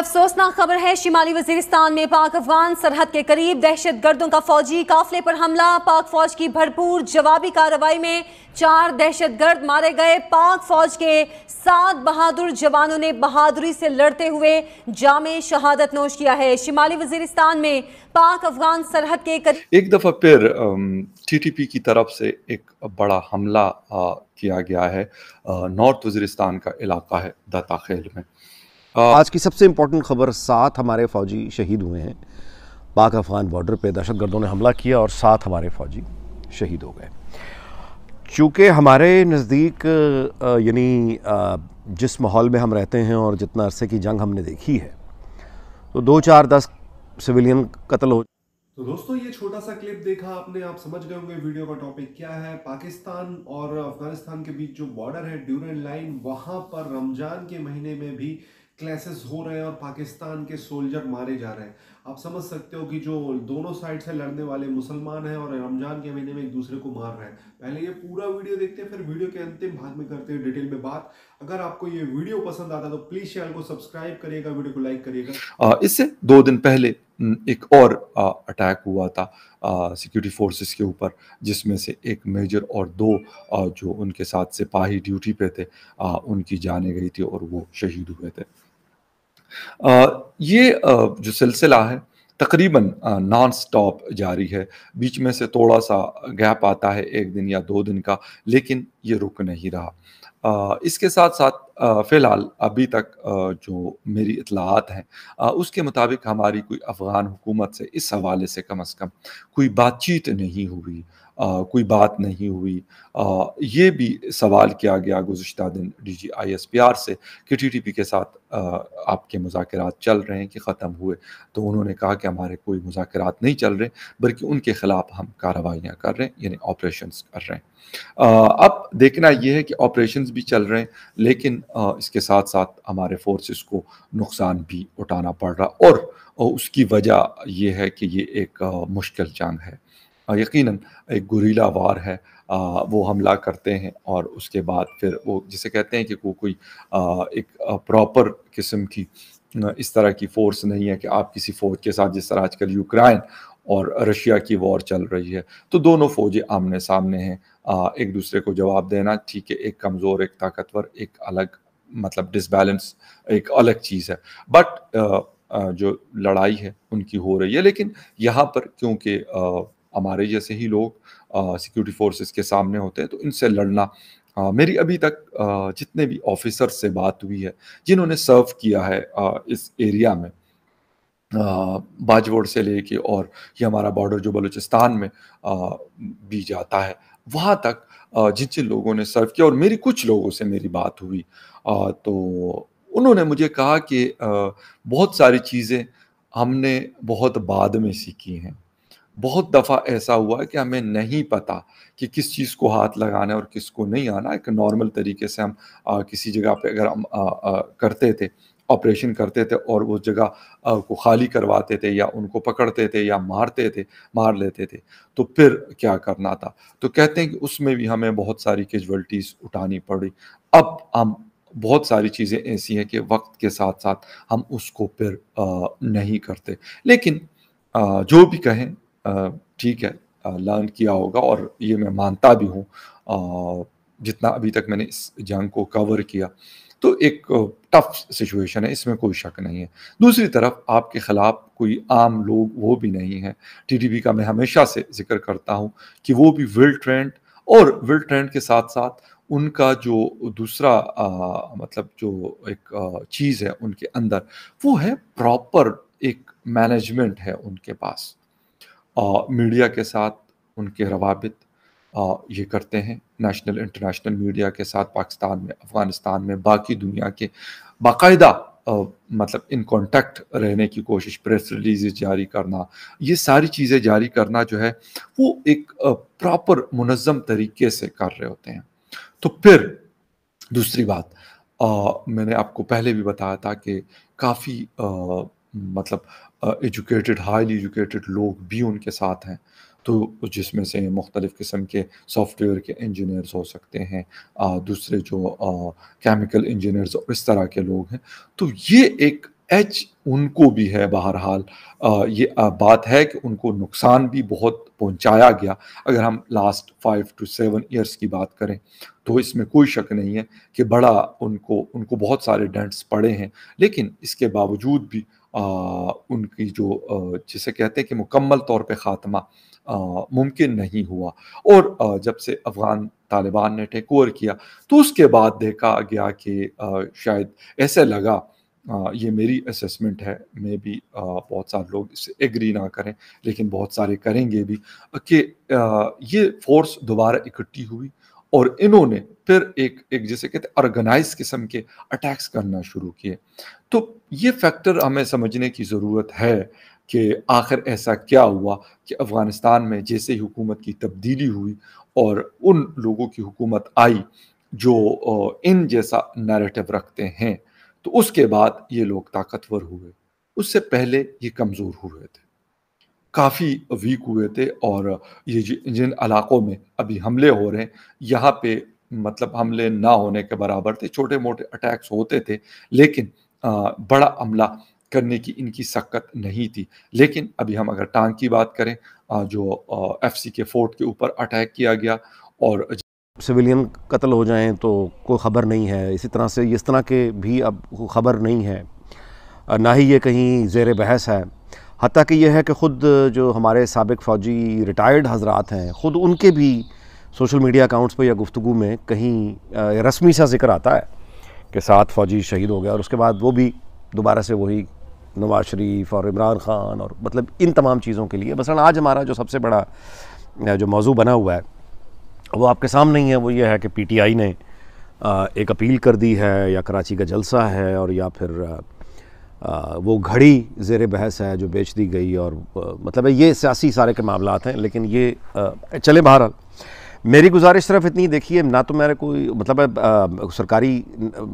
अफसोसनाक खबर है शिमाली वजीरिस्तान में पाक अफगान सरहद के करीब दहशत गर्दों का फौजी काफले पर हमला पाक फौज की भरपूर जवाबी कार्रवाई में चार दहशत गर्द मारे गए पाक फौज के सात बहादुर जवानों ने बहादुरी से लड़ते हुए जामे शहादत नोश किया है शिमाली वजीरिस्तान में पाक अफगान सरहद के करीब एक दफा फिर टीटीपी की तरफ से एक बड़ा हमला किया गया है नॉर्थ वजीरिस्तान का इलाका है दत्ता खेल में आज की सबसे इम्पोर्टेंट खबर सात हमारे फौजी शहीद हुए हैं पाक अफगान बॉर्डर पे दहशतगर्दों ने हमला किया और सात हमारे फौजी शहीद हो गए चूँकि हमारे नज़दीक यानी जिस माहौल में हम रहते हैं और जितना अरसे की जंग हमने देखी है तो दो चार दस सिविलियन कत्ल हो तो दोस्तों ये छोटा सा क्लिप देखा आपने आप समझ गए होंगे वीडियो का टॉपिक क्या है पाकिस्तान और अफगानिस्तान के बीच जो बॉर्डर है ड्यूरेंट लाइन वहां पर रमजान के महीने में भी क्लैसेस हो रहे हैं और पाकिस्तान के सोल्जर मारे जा रहे हैं आप समझ सकते हो कि जो दोनों साइड से लड़ने वाले मुसलमान हैं और रमजान के महीने में एक दूसरे को मार रहे हैं पहले ये पूरा वीडियो देखते हैं फिर वीडियो के अंतिम भाग में करते हैं डिटेल में बात अगर आपको ये वीडियो पसंद आता है तो प्लीज चैनल को सब्सक्राइब करिएगा वीडियो को लाइक करिएगा इससे दो दिन पहले एक और अटैक हुआ था सिक्योरिटी फोर्सेस के ऊपर जिसमें से एक मेजर और दो जो उनके साथ सिपाही ड्यूटी पे थे उनकी जाने गई थी और वो शहीद हुए थे ये जो सिलसिला है तकरीबन नॉन स्टॉप जारी है बीच में से थोड़ा सा गैप आता है एक दिन या दो दिन का लेकिन ये रुक नहीं रहा इसके साथ साथ फ़िलहाल अभी तक जो मेरी इतलात हैं उसके मुताबिक हमारी कोई अफ़गान हुकूमत से इस हवाले से कम अज़ कम कोई बातचीत नहीं हुई आ, कोई बात नहीं हुई आ, ये भी सवाल किया गया गुज्त दिन D G I S P R से कि टी टी पी के साथ आ, आपके मुजाकर चल रहे हैं कि ख़त्म हुए तो उन्होंने कहा कि हमारे कोई मुजाकर नहीं चल रहे बल्कि उनके ख़िलाफ़ हम कार्रवाइयाँ कर रहे हैं यानी ऑपरेशन कर रहे हैं अब देखना यह है कि ऑपरेशन भी चल रहे हैं लेकिन इसके साथ साथ हमारे फोर्सेस को नुकसान भी उठाना पड़ रहा और उसकी वजह यह है कि ये एक मुश्किल जंग है यकीन एक गुरीला वार है आ, वो हमला करते हैं और उसके बाद फिर वो जिसे कहते हैं कि वो कोई एक प्रॉपर किस्म की इस तरह की फोर्स नहीं है कि आप किसी फौज के साथ जिस तरह आजकल यूक्रेन और रशिया की वॉर चल रही है तो दोनों फौजें आमने सामने हैं एक दूसरे को जवाब देना ठीक है एक कमज़ोर एक ताकतवर एक अलग मतलब डिसबैलेंस एक अलग चीज़ है बट जो लड़ाई है उनकी हो रही है लेकिन यहाँ पर क्योंकि हमारे जैसे ही लोग सिक्योरिटी फोर्सेस के सामने होते हैं तो इनसे लड़ना आ, मेरी अभी तक आ, जितने भी ऑफिसर से बात हुई है जिन्होंने सर्व किया है आ, इस एरिया में बाजवोड़ से लेके और ये हमारा बॉर्डर जो बलूचिस्तान में भी जाता है वहाँ तक जिन जिन लोगों ने सर्व किया और मेरी कुछ लोगों से मेरी बात हुई तो उन्होंने मुझे कहा कि बहुत सारी चीज़ें हमने बहुत बाद में सीखी हैं बहुत दफ़ा ऐसा हुआ है कि हमें नहीं पता कि किस चीज़ को हाथ लगाना है और किसको नहीं आना एक नॉर्मल तरीके से हम आ, किसी जगह पे अगर हम आ, आ, करते थे ऑपरेशन करते थे और उस जगह को खाली करवाते थे या उनको पकड़ते थे या मारते थे मार लेते थे तो फिर क्या करना था तो कहते हैं कि उसमें भी हमें बहुत सारी कैजुअल्टीज उठानी पड़ी अब हम बहुत सारी चीज़ें ऐसी हैं कि वक्त के साथ साथ हम उसको फिर नहीं करते लेकिन जो भी कहें ठीक है लर्न किया होगा और ये मैं मानता भी हूँ जितना अभी तक मैंने इस जंग को कवर किया तो एक टफ सिचुएशन है इसमें कोई शक नहीं है दूसरी तरफ आपके ख़िलाफ़ कोई आम लोग वो भी नहीं है टीटीपी का मैं हमेशा से जिक्र करता हूँ कि वो भी विल ट्रेंड और विल ट्रेंड के साथ साथ उनका जो दूसरा आ, मतलब जो एक चीज़ है उनके अंदर वो है प्रॉपर एक मैनेजमेंट है उनके पास मीडिया के साथ उनके रवाबित ये करते हैं नेशनल इंटरनेशनल मीडिया के साथ पाकिस्तान में अफ़गानिस्तान में बाकी दुनिया के बाकायदा मतलब इन कॉन्टेक्ट रहने की कोशिश प्रेस रिलीज जारी करना ये सारी चीज़ें जारी करना जो है वो एक प्रॉपर मुनज़म तरीके से कर रहे होते हैं तो फिर दूसरी बात आ, मैंने आपको पहले भी बताया था कि काफ़ी मतलब एजुकेटेड हाईली एजुकेटेड लोग भी उनके साथ हैं तो जिसमें से मुख्तलिफ़ किस्म के सॉफ्टवेयर के इंजीनियर्स हो सकते हैं आ, दूसरे जो केमिकल इंजीनियर्स और इस तरह के लोग हैं तो ये एक एच उनको भी है बहरहाल ये आ, बात है कि उनको नुकसान भी बहुत पहुंचाया गया अगर हम last five to seven years की बात करें तो इसमें कोई शक नहीं है कि बड़ा उनको उनको बहुत सारे डेंट्स पड़े हैं लेकिन इसके बावजूद भी उनकी जो जिसे कहते हैं कि मुकम्मल तौर पे ख़ात्मा मुमकिन नहीं हुआ और जब से अफ़गान तालिबान ने टेक ओवर किया तो उसके बाद देखा गया कि शायद ऐसे लगा ये मेरी असेसमेंट है मैं भी बहुत सारे लोग इससे एग्री ना करें लेकिन बहुत सारे करेंगे भी कि ये फोर्स दोबारा इकट्ठी हुई और इन्होंने फिर एक एक जैसे कहते ऑर्गेनाइज किस्म के अटैक्स करना शुरू किए तो ये फैक्टर हमें समझने की ज़रूरत है कि आखिर ऐसा क्या हुआ कि अफ़गानिस्तान में जैसे ही हुकूमत की तब्दीली हुई और उन लोगों की हुकूमत आई जो इन जैसा नैरेटिव रखते हैं तो उसके बाद ये लोग ताकतवर हुए उससे पहले ये कमज़ोर हुए थे काफ़ी वीक हुए थे और ये जिन इलाक़ों में अभी हमले हो रहे हैं यहाँ पे मतलब हमले ना होने के बराबर थे छोटे मोटे अटैक्स होते थे लेकिन बड़ा अमला करने की इनकी सख्त नहीं थी लेकिन अभी हम अगर टांग की बात करें जो एफ सी के फोर्ट के ऊपर अटैक किया गया और सिविलियन कत्ल हो जाएं तो कोई ख़बर नहीं है इसी तरह से इस तरह के भी अब ख़बर नहीं है ना ही ये कहीं जेर बहस है हती कि यह है कि ख़ुद जो हमारे सबक फ़ौजी रिटायर्ड हजरात हैं ख़ुद उनके भी सोशल मीडिया अकाउंट्स पर या गुफ्तु में कहीं रस्मी सा जिक्र आता है के साथ फ़ौजी शहीद हो गया और उसके बाद वो भी दोबारा से वही नवाज शरीफ और इमरान ख़ान और मतलब इन तमाम चीज़ों के लिए मसला आज हमारा जो सबसे बड़ा जो मौजू बना हुआ है वो आपके सामने ही है वो ये है कि पी टी आई ने एक अपील कर दी है या कराची का जलसा है और या फिर वो घड़ी जेर बहस है जो बेच दी गई और मतलब ये सियासी सारे के मामला हैं लेकिन ये चले बहरहाल मेरी गुजारिश सिर्फ इतनी देखिए ना तो मैंने कोई मतलब आ, सरकारी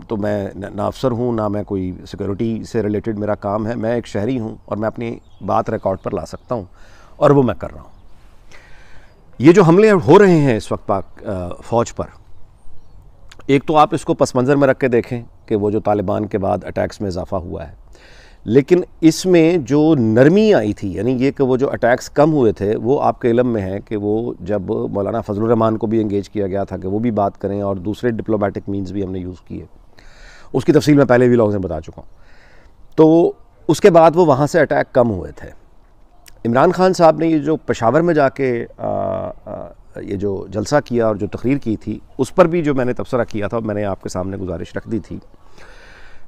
तो मैं ना अफसर हूँ ना मैं कोई सिक्योरिटी से रिलेटेड मेरा काम है मैं एक शहरी हूँ और मैं अपनी बात रिकॉर्ड पर ला सकता हूँ और वो मैं कर रहा हूँ ये जो हमले हो रहे हैं इस वक्त पाक फ़ौज पर एक तो आप इसको पस मंज़र में रख के देखें कि वो जो तालिबान के बाद अटैक्स में इजाफ़ा हुआ है लेकिन इसमें जो नरमी आई थी यानी ये कि वो जो अटैक्स कम हुए थे वो आपके इलम में है कि वो जब मौलाना फजल रहमान को भी इंगेज किया गया था कि वो भी बात करें और दूसरे डिप्लोमेटिक मीन्स भी हमने यूज़ किए उसकी तफसील मैं पहले भी लोगों से बता चुका हूँ तो उसके बाद वो वहाँ से अटैक कम हुए थे इमरान खान साहब ने ये जो पशावर में जाके आ, आ, ये जो जलसा किया और जो तकरीर की थी उस पर भी जो मैंने तबसरा किया था मैंने आपके सामने गुजारिश रख दी थी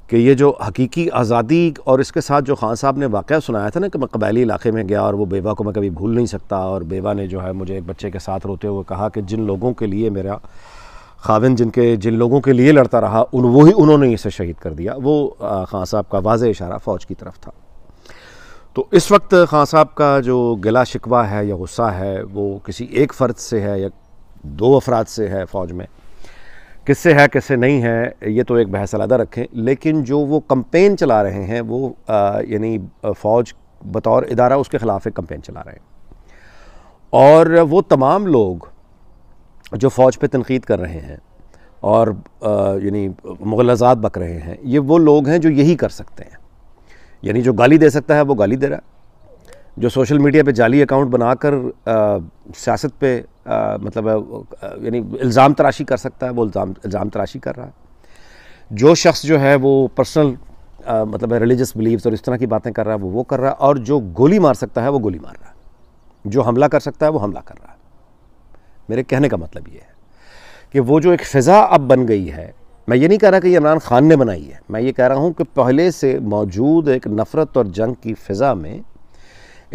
कि ये जो हकीकी आज़ादी और इसके साथ जो खान साहब ने वाक़ सुनाया था ना कि मैं कबायली इलाके में गया और वो बेवा को मैं कभी भूल नहीं सकता और बेवा ने जो है मुझे एक बच्चे के साथ रोते हुए कहा कि जिन लोगों के लिए मेरा खाविन जिनके जिन लोगों के लिए लड़ता रहा उन वही उन्होंने इसे शहीद कर दिया वो खान साहब का वाज इशारा फ़ौज की तरफ था तो इस वक्त खान साहब का जो गिला शिकवा है या गुस्सा है वो किसी एक फ़र्द से है या दो अफराद से है फ़ौज में किससे है किससे नहीं है ये तो एक बहस अलहदा रखें लेकिन जो वो कंपेन चला रहे हैं वो यानी फ़ौज बतौर इदारा उसके ख़िलाफ़ एक कंपेन चला रहे हैं और वो तमाम लोग जो फ़ौज पे तनकीद कर रहे हैं और यानी मुगलजात बक रहे हैं ये वो लोग हैं जो यही कर सकते हैं यानी जो गाली दे सकता है वो गाली दे रहा है जो सोशल मीडिया पे जाली अकाउंट बनाकर सियासत पे आ, मतलब यानी इल्ज़ाम तराशी कर सकता है वो इल्ज़ाम इल्ज़ाम तराशी कर रहा है जो शख्स जो है वो पर्सनल मतलब रिलीजियस बिलीव्स और इस तरह की बातें कर रहा है वो वो कर रहा है और जो गोली मार सकता है वो गोली मार रहा है जो हमला कर सकता है वो हमला कर रहा है मेरे कहने का मतलब ये है कि वो जो एक फ़िज़ा अब बन गई है मैं ये नहीं कह रहा कि इमरान ख़ान ने बनाई है मैं ये कह रहा हूँ कि पहले से मौजूद एक नफ़रत और जंग की फ़िज़ा में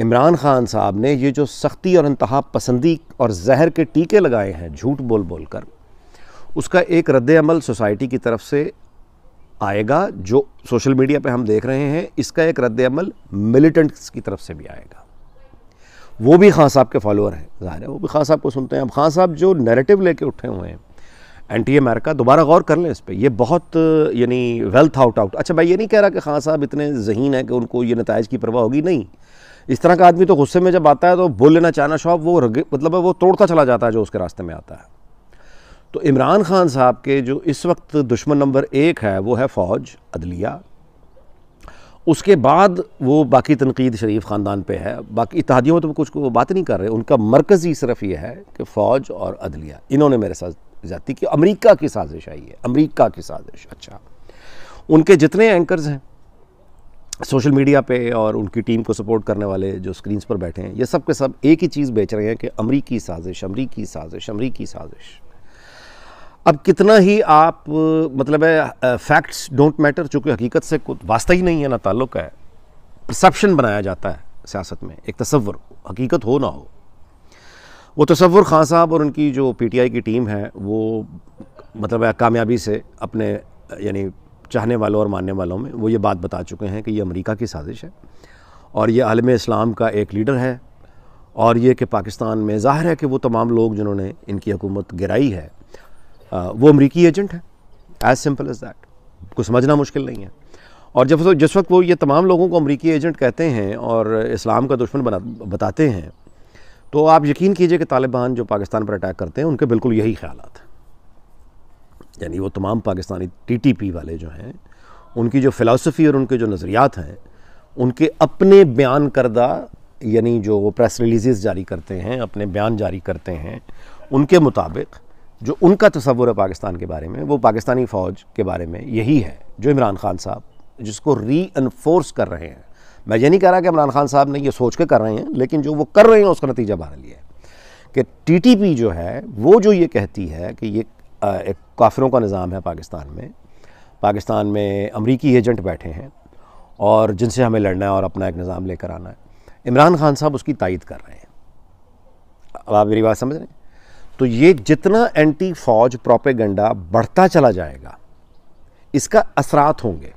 इमरान खान साहब ने ये जो सख्ती और इंतहा पसंदी और जहर के टीके लगाए हैं झूठ बोल बोल कर उसका एक रद्द अमल सोसाइटी की तरफ से आएगा जो सोशल मीडिया पे हम देख रहे हैं इसका एक रद्द अमल मिलिटेंट्स की तरफ से भी आएगा वो भी खान साहब के फॉलोअर हैं ज़ाहिर है वो भी खान साहब को सुनते हैं अब खान साहब जो नैरेटिव लेके उठे हुए हैं एंटी अमेरिका दोबारा गौर कर लें इस पर यह बहुत यानी वेल्थ आउट आउट अच्छा भाई ये नहीं कह रहा कि खान साहब इतने जहीन है कि उनको ये नतज की परवाह होगी नहीं इस तरह का आदमी तो गुस्से में जब आता है तो बोल लेना चाहना शॉप वो मतलब वो तोड़ता चला जाता है जो उसके रास्ते में आता है तो इमरान खान साहब के जो इस वक्त दुश्मन नंबर एक है वो है फ़ौज अदलिया उसके बाद वो बाकी तनकीद शरीफ ख़ानदान पे है बाकी इतिहादियों तो कुछ वो बात नहीं कर रहे उनका मरकज़ी सिर्फ ये है कि फ़ौज और अदलिया इन्होंने मेरे साथ जाती कि अमरीका की साजिश आई है अमरीका की साजिश अच्छा उनके जितने एंकर्स हैं सोशल मीडिया पे और उनकी टीम को सपोर्ट करने वाले जो स्क्रीन्स पर बैठे हैं ये सब के सब एक ही चीज़ बेच रहे हैं कि अमरीकी साजिश अमरीकी साजिश अमरीकी साजिश अब कितना ही आप मतलब है फैक्ट्स डोंट मैटर चूँकि हकीकत से कुछ वास्ता ही नहीं है ना ताल्लुक है परसेप्शन बनाया जाता है सियासत में एक तस्वर हकीकत हो ना हो वो तस्वर खान साहब और उनकी जो पीटीआई की टीम है वो मतलब कामयाबी से अपने यानी चाहने वालों और मानने वालों में वो ये बात बता चुके हैं कि ये अमेरिका की साजिश है और ये आलम इस्लाम का एक लीडर है और ये कि पाकिस्तान में ज़ाहिर है कि वो तमाम लोग जिन्होंने इनकी हुकूमत गिराई है वो अमरीकी एजेंट है एज सिंपल एज़ दैट को समझना मुश्किल नहीं है और जब जिस वक्त वो ये तमाम लोगों को अमरीकी एजेंट कहते हैं और इस्लाम का दुश्मन बना बताते हैं तो आप यकीन कीजिए कि तालिबान जो पाकिस्तान पर अटैक करते हैं उनके बिल्कुल यही ख्याल हैं यानी वो तमाम पाकिस्तानी टीटीपी वाले जो हैं उनकी जो फ़िलासफ़ी और उनके जो नज़रियात हैं उनके अपने बयान करदा यानी जो वो प्रेस रिलीज़ जारी करते हैं अपने बयान जारी करते हैं उनके मुताबिक जो उनका तस्वुर है पाकिस्तान के बारे में वो पाकिस्तानी फ़ौज के बारे में यही है जो इमरान खान साहब जिसको री कर रहे हैं मैं ये नहीं कह रहा कि इमरान खान साहब ने ये सोच के कर रहे हैं लेकिन जो वो कर रहे हैं उसका नतीजा बाहर लिया है कि टीटीपी जो है वो जो ये कहती है कि ये एक काफिरों का निज़ाम है पाकिस्तान में पाकिस्तान में अमरीकी एजेंट बैठे हैं और जिनसे हमें लड़ना है और अपना एक निज़ाम लेकर आना है इमरान खान साहब उसकी तायद कर रहे हैं अब आप मेरी बात समझ रहे हैं तो ये जितना एंटी फौज प्रोपेगंडा बढ़ता चला जाएगा इसका असरात होंगे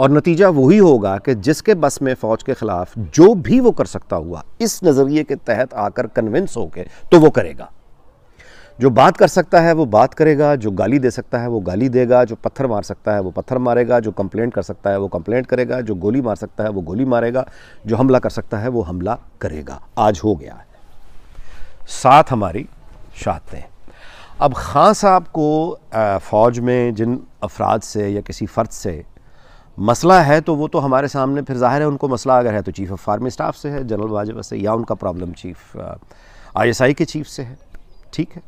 और नतीजा वही होगा कि जिसके बस में फ़ौज के ख़िलाफ़ जो भी वो कर सकता हुआ इस नज़रिए के तहत आकर कन्विंस होकर तो वो करेगा जो बात कर सकता है वो बात करेगा जो गाली दे सकता है वो गाली देगा जो पत्थर मार सकता है वो पत्थर मारेगा जो कंप्लेंट कर सकता है वो कंप्लेंट करेगा जो गोली मार सकता है वो गोली मारेगा जो हमला कर सकता है वो हमला करेगा आज हो गया है साथ हमारी शातें अब ख़ान साहब को फ़ौज में जिन अफराद से या किसी फ़र्द से मसला है तो वो तो हमारे सामने फिर जाहिर है उनको मसला अगर है तो चीफ़ ऑफ आर्मी स्टाफ से है जनरल वाजपा से या उनका problem chief I S I के चीफ से है ठीक है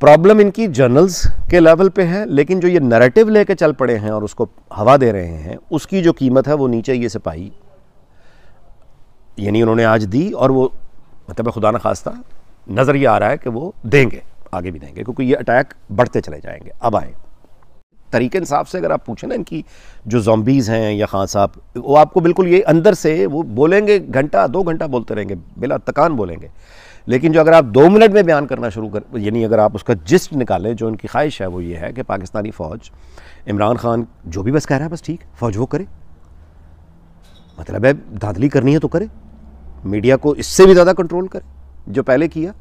प्रॉब्लम इनकी जर्नल्स के लेवल पे है लेकिन जो ये नरेटिव लेके चल पड़े हैं और उसको हवा दे रहे हैं उसकी जो कीमत है वो नीचे ये सिपाही यानी उन्होंने आज दी और वो मतलब खुदा न खास्ता नज़र ये आ रहा है कि वो देंगे आगे भी देंगे क्योंकि ये अटैक बढ़ते चले जाएंगे अब आए तरीके इंसाफ से अगर आप पूछें ना इनकी जो जोम्बीज हैं या खान साहब वो आपको बिल्कुल ये अंदर से वो बोलेंगे घंटा दो घंटा बोलते रहेंगे बिला तकान बोलेंगे लेकिन जो अगर आप दो मिनट में बयान करना शुरू कर यानी अगर आप उसका जिस्ट निकालें जो उनकी ख्वाहिश है वो ये है कि पाकिस्तानी फ़ौज इमरान खान जो भी बस कह रहा है बस ठीक फ़ौज वो करे मतलब है धांधली करनी है तो करे मीडिया को इससे भी ज़्यादा कंट्रोल करे जो पहले किया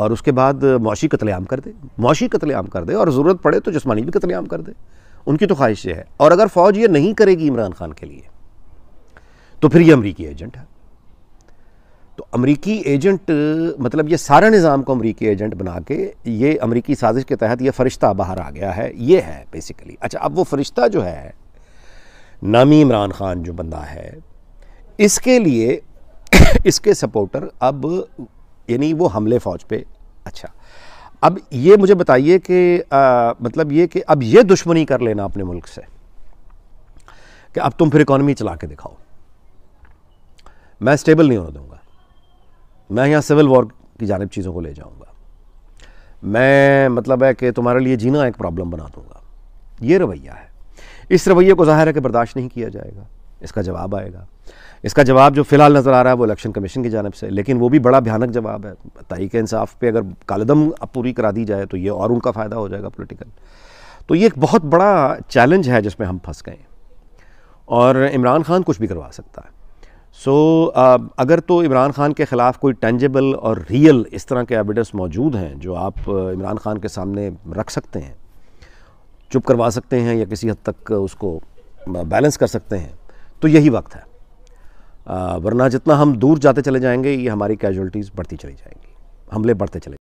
और उसके बाद मौशी कतलेआम कर दे मौशी कतलेआम कर दे और ज़रूरत पड़े तो जिसमानी भी कतलेआम कर दे उनकी तो ख्वाहिश ये है और अगर फ़ौज ये नहीं करेगी इमरान खान के लिए तो फिर ये अमरीकी एजेंट है अमरीकी एजेंट मतलब ये सारा निज़ाम को अमरीकी एजेंट बना के ये अमरीकी साजिश के तहत ये फ़रिश्ता बाहर आ गया है ये है बेसिकली अच्छा अब वो फ़रिश्ता जो है नामी इमरान ख़ान जो बंदा है इसके लिए इसके सपोर्टर अब यानी वो हमले फ़ौज पे अच्छा अब ये मुझे बताइए कि मतलब ये कि अब ये दुश्मनी कर लेना अपने मुल्क से कि अब तुम फिर इकॉनमी चला के दिखाओ मैं स्टेबल नहीं होने दूंगा मैं यहाँ सिविल वॉर की जानब चीज़ों को ले जाऊँगा मैं मतलब है कि तुम्हारे लिए जीना एक प्रॉब्लम बना दूँगा ये रवैया है इस रवैये को जाहिर है कि बर्दाश्त नहीं किया जाएगा इसका जवाब आएगा इसका जवाब जो फिलहाल नज़र आ रहा है वो इलेक्शन कमीशन की जानब से लेकिन वो भी बड़ा भयानक जवाब है तारीख इंसाफ पे अगर कालदम पूरी करा दी जाए तो ये और उनका फ़ायदा हो जाएगा पोलिटिकल तो ये एक बहुत बड़ा चैलेंज है जिसमें हम फंस गए और इमरान खान कुछ भी करवा सकता है सो so, uh, अगर तो इमरान खान के ख़िलाफ़ कोई टेंजेबल और रियल इस तरह के एविडेंस मौजूद हैं जो आप uh, इमरान खान के सामने रख सकते हैं चुप करवा सकते हैं या किसी हद तक उसको बैलेंस uh, कर सकते हैं तो यही वक्त है uh, वरना जितना हम दूर जाते चले जाएंगे ये हमारी कैजुअलिटीज़ बढ़ती चली जाएंगी हमले बढ़ते चले